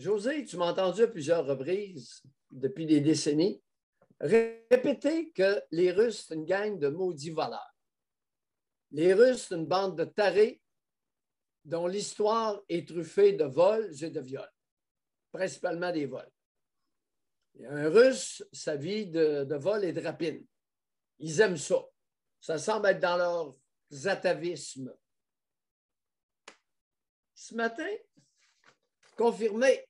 José, tu m'as entendu à plusieurs reprises depuis des décennies répéter que les Russes, c'est une gang de maudits voleurs. Les Russes, c'est une bande de tarés dont l'histoire est truffée de vols et de viols, principalement des vols. un Russe, sa vie de, vol et de rapine. Ils aiment ça. Ça semble être dans leur atavisme. Ce matin, confirmé,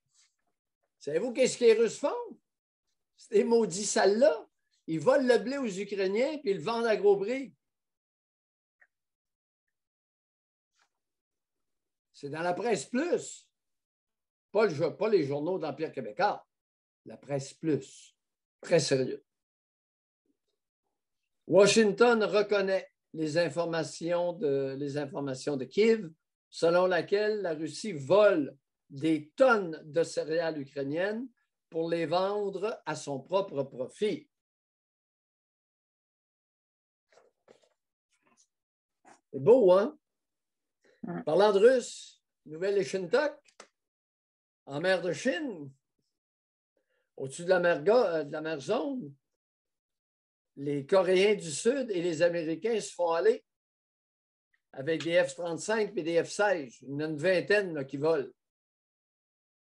Savez-vous qu'est-ce que les Russes font? Ces maudits salles là ils volent le blé aux Ukrainiens puis ils le vendent à gros prix. C'est dans la presse plus. Pas, les journaux d'Empire québécois. La presse plus. Très sérieux. Washington reconnaît les informations de, les informations de Kiev selon laquelle la Russie vole des tonnes de céréales ukrainiennes pour les vendre à son propre profit. C'est beau, hein? Parlant de Russes, nouvelle Échintok, en mer de Chine, au-dessus de la mer, euh, de la mer les Coréens du Sud et les Américains se font aller avec des F-35 et des F-16. une vingtaine qui volent.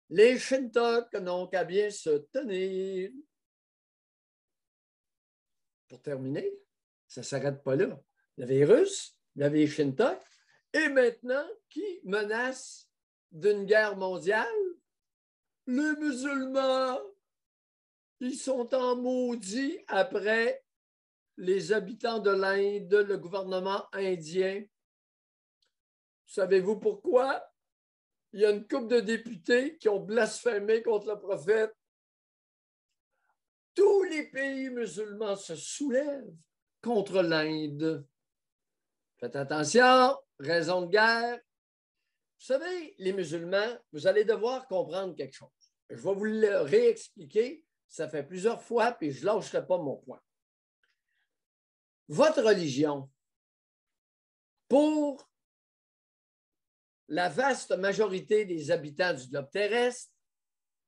Les Shintoks n'ont qu'à bien se tenir. Pour terminer, ça ne s'arrête pas là. Le virus, la les Shintoks, et maintenant, qui menace d'une guerre mondiale? Les musulmans. Ils sont en maudit après les habitants de l'Inde, le gouvernement indien. Savez-vous pourquoi? il y a une coupe de députés qui ont blasphémé contre le prophète. Tous les pays musulmans se soulèvent contre l'Inde. Faites attention, raison de guerre. Vous savez, les musulmans, vous allez devoir comprendre quelque chose. Je vais vous le réexpliquer. Ça fait plusieurs fois, puis je ne lâcherai pas mon point. Votre religion, pour la vaste majorité des habitants du globe terrestre,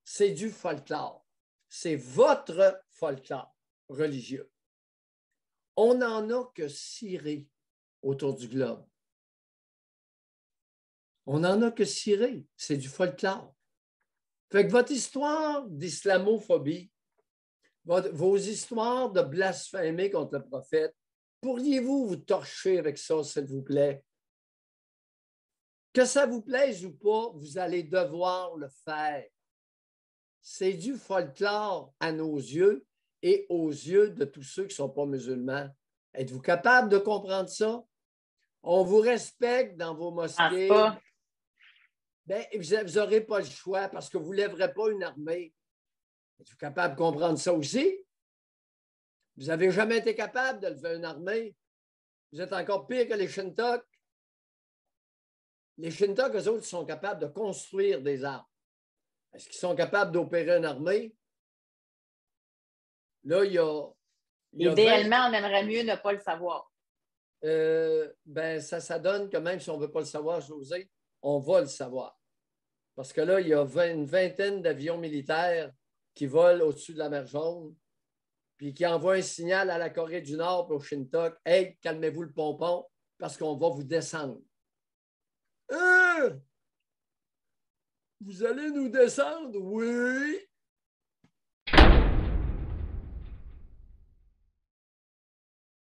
c'est du folklore. C'est votre folklore religieux. On n'en a que ciré autour du globe. On n'en a que ciré. C'est du folklore. Fait que votre histoire d'islamophobie, vos histoires de blasphémer contre le prophète, pourriez-vous vous torcher avec ça, s'il vous plaît? Que ça vous plaise ou pas, vous allez devoir le faire. C'est du folklore à nos yeux et aux yeux de tous ceux qui ne sont pas musulmans. Êtes-vous capable de comprendre ça? On vous respecte dans vos mosquées. Ben, vous n'aurez pas le choix parce que vous ne lèverez pas une armée. Êtes-vous capable de comprendre ça aussi? Vous n'avez jamais été capable de lever une armée. Vous êtes encore pire que les Shintoks les Shintok, eux autres, sont capables de construire des armes. Est-ce qu'ils sont capables d'opérer une armée? Là, il y a. Idéalement, on aimerait mieux ne pas le savoir. Euh, ben, ça, ça donne que même si on ne veut pas le savoir, José, on va le savoir. Parce que là, il y a une vingtaine d'avions militaires qui volent au-dessus de la mer Jaune, puis qui envoient un signal à la Corée du Nord pour au Shintok Hey, calmez-vous le pompon, parce qu'on va vous descendre. Euh, vous allez nous descendre? Oui.